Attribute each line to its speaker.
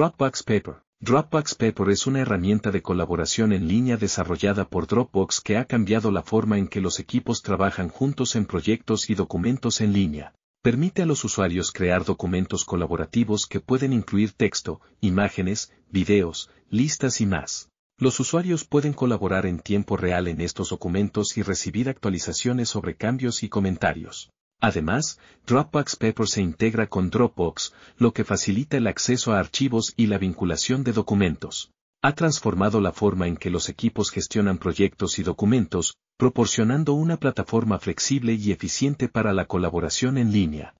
Speaker 1: Dropbox Paper. Dropbox Paper es una herramienta de colaboración en línea desarrollada por Dropbox que ha cambiado la forma en que los equipos trabajan juntos en proyectos y documentos en línea. Permite a los usuarios crear documentos colaborativos que pueden incluir texto, imágenes, videos, listas y más. Los usuarios pueden colaborar en tiempo real en estos documentos y recibir actualizaciones sobre cambios y comentarios. Además, Dropbox Paper se integra con Dropbox, lo que facilita el acceso a archivos y la vinculación de documentos. Ha transformado la forma en que los equipos gestionan proyectos y documentos, proporcionando una plataforma flexible y eficiente para la
Speaker 2: colaboración en línea.